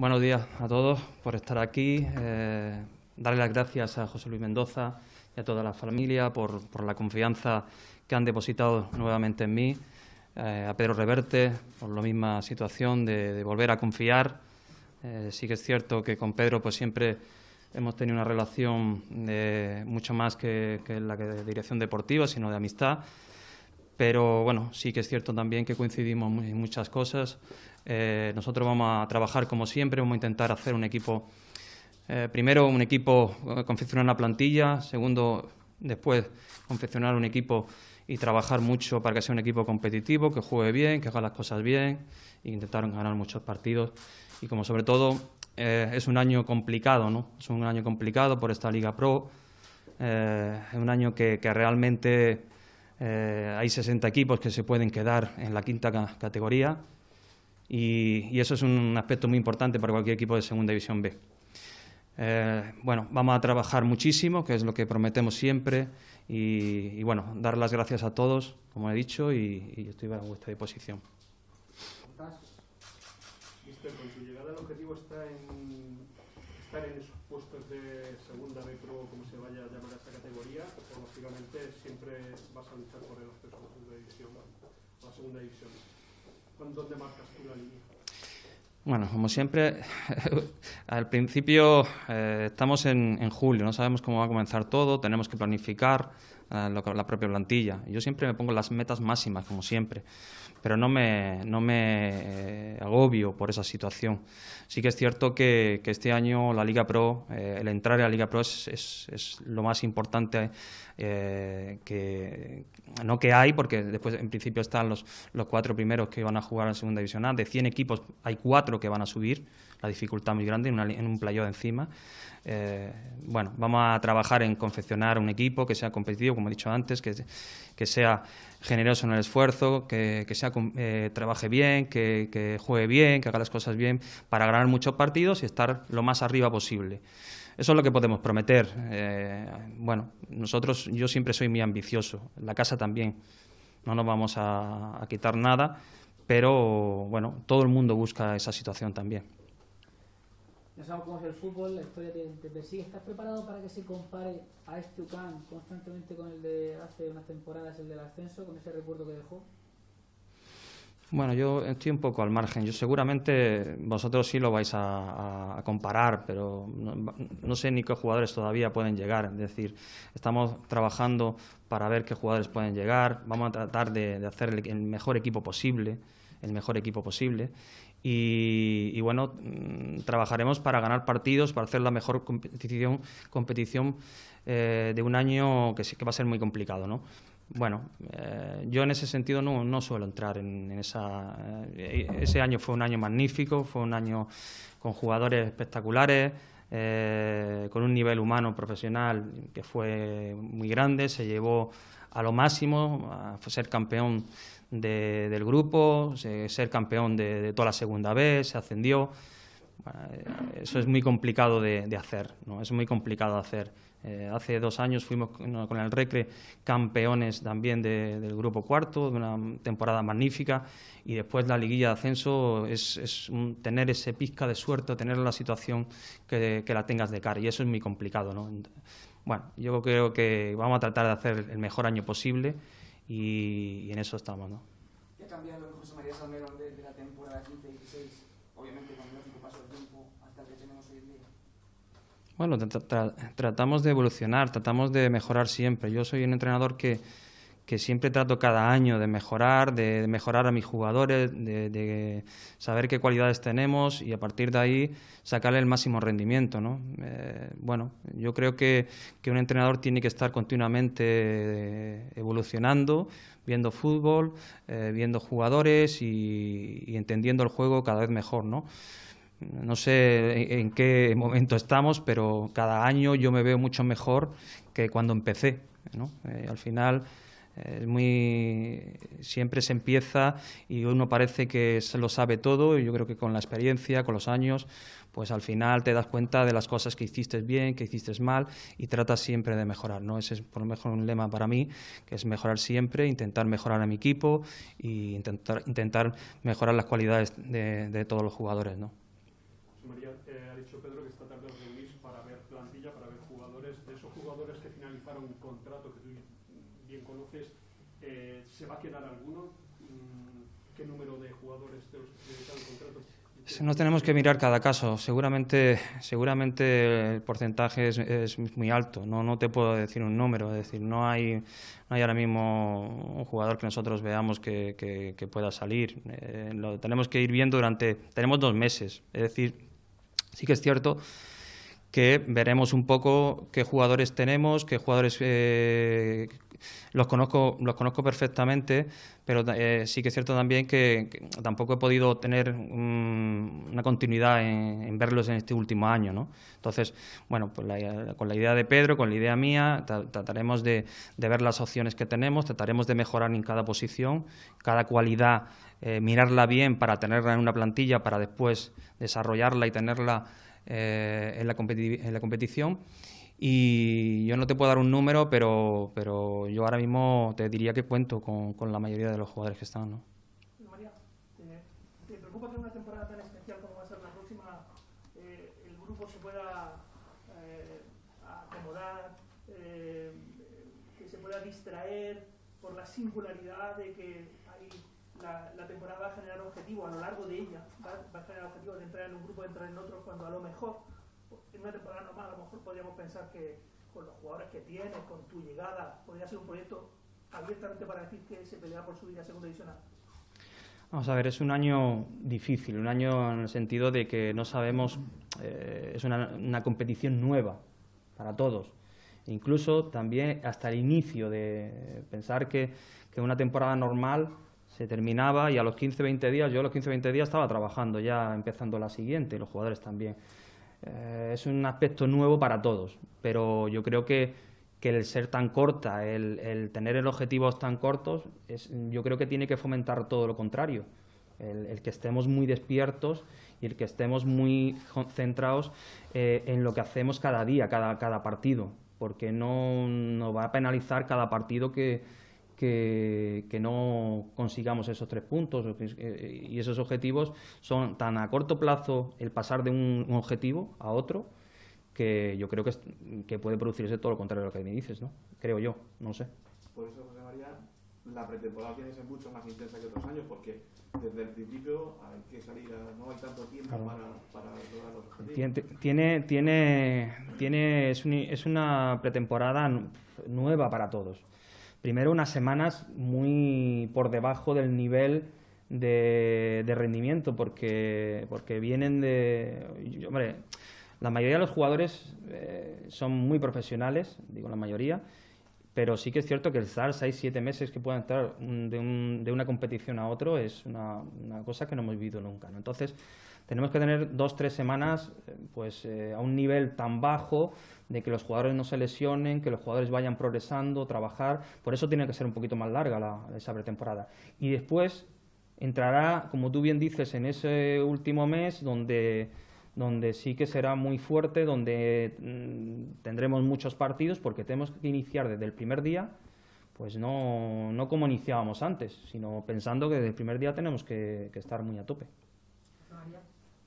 Buenos días a todos por estar aquí. Eh, darle las gracias a José Luis Mendoza y a toda la familia por, la confianza que han depositado nuevamente en mí. Eh, a Pedro Reverte por la misma situación de, volver a confiar. Eh, sí que es cierto que con Pedro pues siempre hemos tenido una relación mucho más que, la de dirección deportiva, sino de amistad pero bueno, sí que es cierto también que coincidimos en muchas cosas. Eh, nosotros vamos a trabajar como siempre, vamos a intentar hacer un equipo, eh, primero un equipo, eh, confeccionar una plantilla, segundo, después confeccionar un equipo y trabajar mucho para que sea un equipo competitivo, que juegue bien, que haga las cosas bien, e intentar ganar muchos partidos. Y como sobre todo es un año complicado, ¿no? Es un año complicado por esta Liga Pro, es un año que realmente eh, hay 60 equipos que se pueden quedar en la quinta categoría y, eso es un aspecto muy importante para cualquier equipo de Segunda División B. Eh, bueno, vamos a trabajar muchísimo, que es lo que prometemos siempre, y, y bueno, dar las gracias a todos, como he dicho, y, y estoy a vuestra disposición. está en de siempre Bueno, como siempre, al principio eh, estamos en, julio, no sabemos cómo va a comenzar todo, tenemos que planificar, la propia plantilla. Yo siempre me pongo las metas máximas, como siempre, pero no me, no me eh, agobio por esa situación. Sí que es cierto que, este año la Liga Pro, eh, el entrar a la Liga Pro es, es, lo más importante eh, que no que hay, porque después en principio están los, los cuatro primeros que van a jugar en Segunda División A. De 100 equipos hay cuatro que van a subir la dificultad muy grande en, una, en un playo encima. Eh, bueno, vamos a trabajar en confeccionar un equipo que sea competitivo, como he dicho antes, que, sea generoso en el esfuerzo, que, que sea, eh, trabaje bien, que, juegue bien, que haga las cosas bien, para ganar muchos partidos y estar lo más arriba posible. Eso es lo que podemos prometer. Eh, bueno, nosotros, yo siempre soy muy ambicioso, la casa también. No nos vamos a, a quitar nada, pero bueno, todo el mundo busca esa situación también fútbol, la historia ¿Estás preparado para que se compare a este UCAN constantemente con el de hace unas temporadas, el del ascenso, con ese recuerdo que dejó? Bueno, yo estoy un poco al margen. Yo seguramente vosotros sí lo vais a, comparar, pero no, sé ni qué jugadores todavía pueden llegar. Es decir, estamos trabajando para ver qué jugadores pueden llegar. Vamos a tratar de, hacer el mejor equipo posible, el mejor equipo posible. Y, bueno, mm, trabajaremos para ganar partidos, para hacer la mejor competición, competición eh, de un año que, que va a ser muy complicado, ¿no? Bueno, eh, yo en ese sentido no, suelo entrar en, esa... Eh, ese año fue un año magnífico, fue un año con jugadores espectaculares, con un nivel humano profesional que fue muy grande, se llevó a lo máximo, a ser campeón del grupo, ser campeón de, toda la segunda vez, se ascendió. Eh, eso es muy complicado de, hacer, ¿no? Es muy complicado de hacer. Eh, hace dos años fuimos con, el Recre campeones también del grupo cuarto, de una temporada magnífica, y después la liguilla de ascenso es, tener ese pizca de suerte, tener la situación que, la tengas de cara, y eso es muy complicado, ¿no? Bueno, yo creo que vamos a tratar de hacer el mejor año posible y, en eso estamos. ¿no? ¿Qué ha cambiado en José María Salmerón desde la temporada 15-16? Obviamente con el lógico paso del tiempo hasta el que tenemos hoy en día. Bueno, tratamos de evolucionar, tratamos de mejorar siempre. Yo soy un entrenador que que siempre trato cada año de mejorar, de, mejorar a mis jugadores, de, saber qué cualidades tenemos y a partir de ahí sacarle el máximo rendimiento. ¿no? Eh, bueno, yo creo que, que, un entrenador tiene que estar continuamente eh, evolucionando, viendo fútbol, eh, viendo jugadores y, entendiendo el juego cada vez mejor. ¿no? no sé en qué momento estamos, pero cada año yo me veo mucho mejor que cuando empecé. ¿no? al final, es muy siempre se empieza y uno parece que se lo sabe todo y yo creo que con la experiencia, con los años, pues al final te das cuenta de las cosas que hiciste bien, que hiciste mal y tratas siempre de mejorar, ¿no? Ese es por lo mejor un lema para mí, que es mejorar siempre, intentar mejorar a mi equipo y intentar intentar mejorar las cualidades de, de todos los jugadores, ¿no? María, eh, ha dicho Pedro que tarde para ver plantilla, para ver jugadores, de esos jugadores que finalizaron un contrato eh, ¿se va a quedar alguno? Mm, ¿Qué número de jugadores de los que pues No tenemos que mirar cada caso. Seguramente, seguramente el porcentaje es, muy alto. No, no te puedo decir un número. Es decir, no hay, no hay ahora mismo un jugador que nosotros veamos que, pueda salir. Eh, lo tenemos que ir viendo durante. Tenemos dos meses. Es decir, sí que es cierto que veremos un poco qué jugadores tenemos, qué jugadores eh, los conozco los conozco perfectamente, pero eh, sí que es cierto también que, tampoco he podido tener una continuidad en, verlos en este último año, ¿no? Entonces, bueno, pues con la idea de Pedro, con la idea mía, trataremos de, ver las opciones que tenemos, trataremos de mejorar en cada posición, cada cualidad, eh, mirarla bien para tenerla en una plantilla, para después desarrollarla y tenerla eh, en, la en, la competición. Y yo no te puedo dar un número, pero, pero yo ahora mismo te diría que cuento con, con la mayoría de los jugadores que están. ¿no? María, ¿te, ¿te, preocupa que en una temporada tan especial como va a ser la próxima eh, el grupo se pueda eh, acomodar, eh, que se pueda distraer por la singularidad de que hay la, temporada va a generar objetivos a lo largo de ella, va, va a generar objetivos de entrar en un grupo, de entrar en otro, cuando a lo mejor, en una temporada normal, a lo mejor podríamos pensar que con los jugadores que tienes, con tu llegada, podría ser un proyecto abiertamente para decir que se pelea por subir a segunda división Vamos a ver, es un año difícil, un año en el sentido de que no sabemos, eh, es una, una, competición nueva para todos. Incluso también hasta el inicio de pensar que, que una temporada normal se terminaba y a los 15-20 días, yo a los 15-20 días estaba trabajando ya empezando la siguiente, los jugadores también. Eh, es un aspecto nuevo para todos, pero yo creo que, el ser tan corta, el, tener el objetivos tan cortos, es, yo creo que tiene que fomentar todo lo contrario. El, que estemos muy despiertos y el que estemos muy centrados eh, en lo que hacemos cada día, cada, cada partido, porque no nos va a penalizar cada partido que, que, no consigamos esos tres puntos. Eh, y esos objetivos son tan a corto plazo el pasar de un, objetivo a otro que yo creo que, que puede producirse todo lo contrario de lo que me dices, ¿no? Creo yo, no sé. Por eso, José María, la pretemporada tiene que ser mucho más intensa que otros años porque desde el principio hay que salir, a, no hay tanto tiempo para, para lograr los objetivos. Tiene, tiene, tiene, es, es una pretemporada nueva para todos. Primero, unas semanas muy por debajo del nivel de, rendimiento, porque, porque vienen de. hombre, la mayoría de los jugadores eh, son muy profesionales, digo la mayoría, pero sí que es cierto que el SARS hay siete meses que pueda entrar de, una competición a otro es una, cosa que no hemos vivido nunca. Entonces, tenemos que tener dos, tres semanas eh, pues, eh, a un nivel tan bajo de que los jugadores no se lesionen, que los jugadores vayan progresando, trabajar. Por eso tiene que ser un poquito más larga esa pretemporada. Y después entrará, como tú bien dices, en ese último mes donde donde sí que será muy fuerte, donde mm, tendremos muchos partidos porque tenemos que iniciar desde el primer día, pues no, no como iniciábamos antes, sino pensando que desde el primer día tenemos que, estar muy a tope.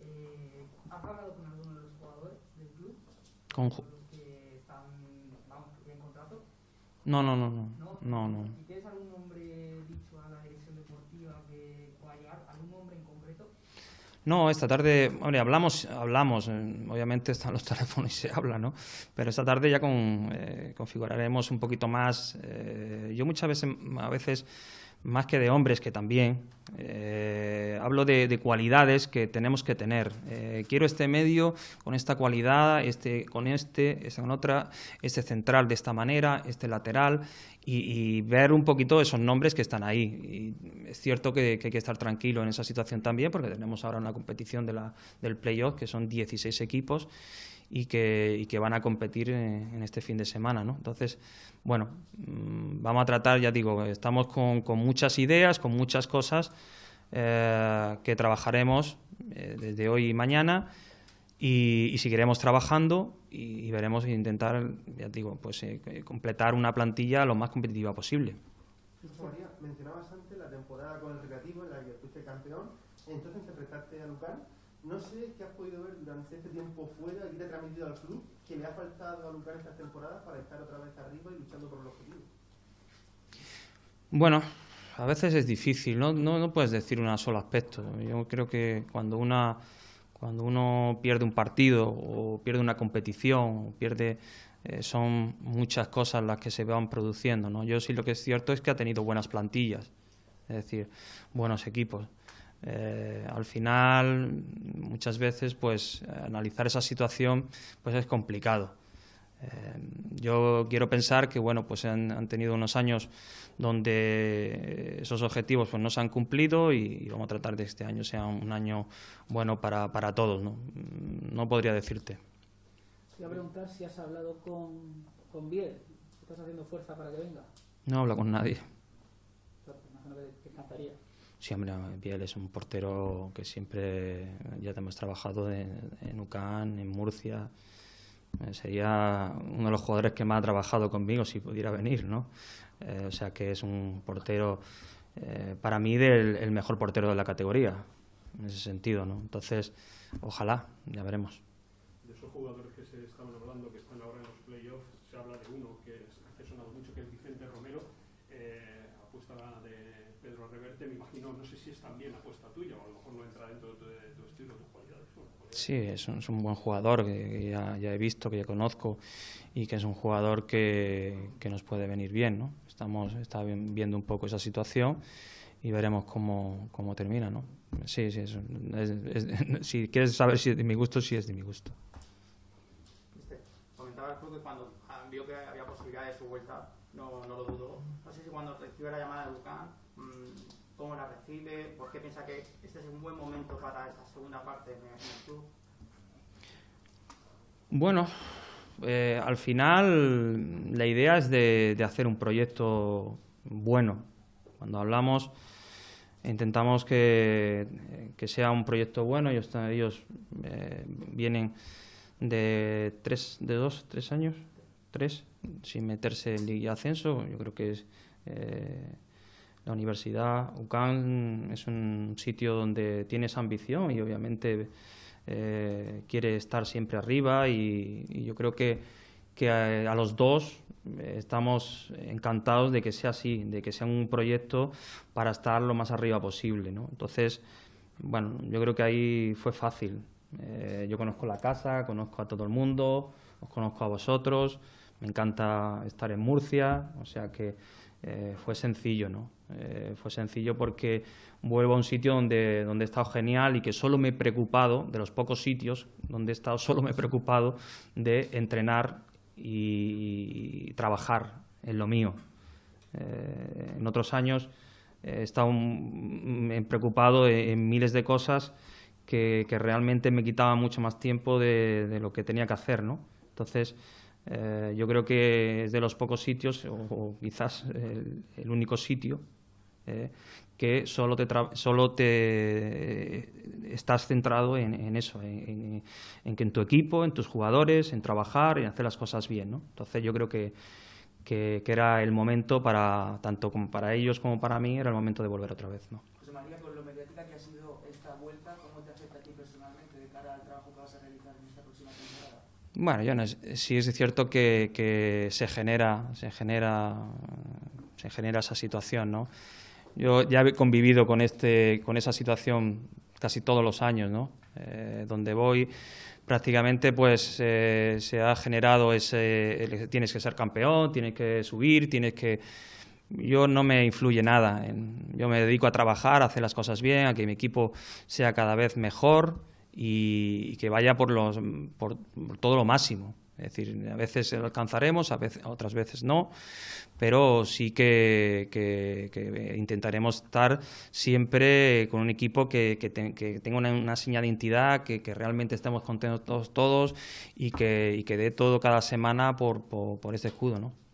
Eh, hablado con alguno de los jugadores del club? Con, contrato? no, no, no, no, no. no. No, esta tarde, hablamos, hablamos, eh, obviamente están los teléfonos y se habla, ¿no? Pero esta tarde ya con, eh, configuraremos un poquito más. Eh, yo muchas veces, a veces más que de hombres, que también. Eh, hablo de, cualidades que tenemos que tener. Eh, quiero este medio con esta cualidad, este con este, este con otra, este central de esta manera, este lateral, y, ver un poquito esos nombres que están ahí. es cierto que, hay que estar tranquilo en esa situación también, porque tenemos ahora una competición de la, del playoff, que son 16 equipos, y que, van a competir en, este fin de semana. ¿no? Entonces, bueno, mm, vamos a tratar, ya digo, estamos con, muchas ideas, con muchas cosas eh, que trabajaremos eh, desde hoy y mañana. Y, seguiremos trabajando y, veremos veremos intentar, ya digo, pues eh, completar una plantilla lo más competitiva posible. la temporada con el la campeón. Entonces, ¿te a no sé qué has podido ver durante este tiempo fuera, y te ha transmitido al club, que le ha faltado a Lucar esta temporada para estar otra vez arriba y luchando por el objetivo. Bueno, a veces es difícil, ¿no? No, puedes decir un solo aspecto. Yo creo que cuando una cuando uno pierde un partido o pierde una competición, pierde eh, son muchas cosas las que se van produciendo, ¿no? Yo sí lo que es cierto es que ha tenido buenas plantillas, es decir, buenos equipos. Eh, al final, muchas veces, pues analizar esa situación pues es complicado. Eh, yo quiero pensar que bueno, pues han, tenido unos años donde esos objetivos pues, no se han cumplido y, vamos a tratar de que este año sea un año bueno para, todos. ¿no? podría decirte. Voy preguntar si has hablado con, con Biel. ¿Estás haciendo fuerza para que venga? No habla con nadie. Pues, encantaría. Sí, hombre, Biel es un portero que siempre ya hemos trabajado en, Ucán en Murcia. Eh, sería uno de los jugadores que más ha trabajado conmigo si pudiera venir, ¿no? Eh, o sea que es un portero, eh, para mí, del, el mejor portero de la categoría, en ese sentido, ¿no? Entonces, ojalá, ya veremos. jugadores que se me imagino, no sé si es también apuesta tuya, o a lo mejor no entra dentro de tu, estilo, de tu cualidades. Sí, es un, es un, buen jugador que, ya, ya, he visto, que ya conozco y que es un jugador que, que nos puede venir bien. ¿no? Estamos está viendo un poco esa situación y veremos cómo, cómo termina. ¿no? Sí, sí, es, es, si quieres saber si es de mi gusto, sí es de mi gusto. Comentaba el club que cuando vio que había posibilidad de su vuelta, no, no lo dudó. No sé si cuando recibió la llamada de Lucán recibe? ¿Por qué piensa que este es un buen momento para esa segunda parte de mi club? Bueno, eh, al final la idea es de, hacer un proyecto bueno. Cuando hablamos, intentamos que, sea un proyecto bueno. Ellos, ellos eh, vienen de, tres, de dos, tres años, tres, sin meterse en Liga Ascenso. Yo creo que es. Eh, la universidad UCAN es un sitio donde tienes ambición y obviamente eh, quiere estar siempre arriba y, yo creo que, a, los dos eh, estamos encantados de que sea así, de que sea un proyecto para estar lo más arriba posible. ¿no? Entonces, bueno, yo creo que ahí fue fácil. Eh, yo conozco la casa, conozco a todo el mundo, os conozco a vosotros, me encanta estar en Murcia, o sea que fue sencillo, ¿no? Eh, fue sencillo porque vuelvo a un sitio donde, he estado genial y que solo me he preocupado, de los pocos sitios donde he estado, solo me he preocupado de entrenar y, trabajar en lo mío. Eh, en otros años he estado mm, preocupado en, miles de cosas que, realmente me quitaba mucho más tiempo de, lo que tenía que hacer, ¿no? Entonces, eh, yo creo que es de los pocos sitios, o, quizás el único sitio eh, que solo te, solo te eh, estás centrado en, en eso, en, en, que en tu equipo, en tus jugadores, en trabajar, en hacer las cosas bien. ¿no? Entonces yo creo que, que, que, era el momento para, tanto como para ellos como para mí, era el momento de volver otra vez. ¿no? José María, con lo mediática que ha sido esta vuelta, ¿cómo te afecta a ti personalmente de cara al trabajo que vas a realizar en esta próxima temporada? Bueno, yo no, sí es cierto que, que se genera, se genera, se genera esa situación, ¿no? Yo ya he convivido con, este, con esa situación casi todos los años, ¿no? Eh, donde voy prácticamente pues eh, se ha generado ese tienes que ser campeón, tienes que subir, tienes que yo no me influye nada, yo me dedico a trabajar, a hacer las cosas bien, a que mi equipo sea cada vez mejor y, que vaya por los por todo lo máximo. Es decir, a veces lo alcanzaremos, a veces, otras veces no, pero sí que, intentaremos estar siempre con un equipo que, tenga una, señal de identidad, que, realmente estemos contentos todos, todos y, que, dé todo cada semana por, por, este escudo. ¿no?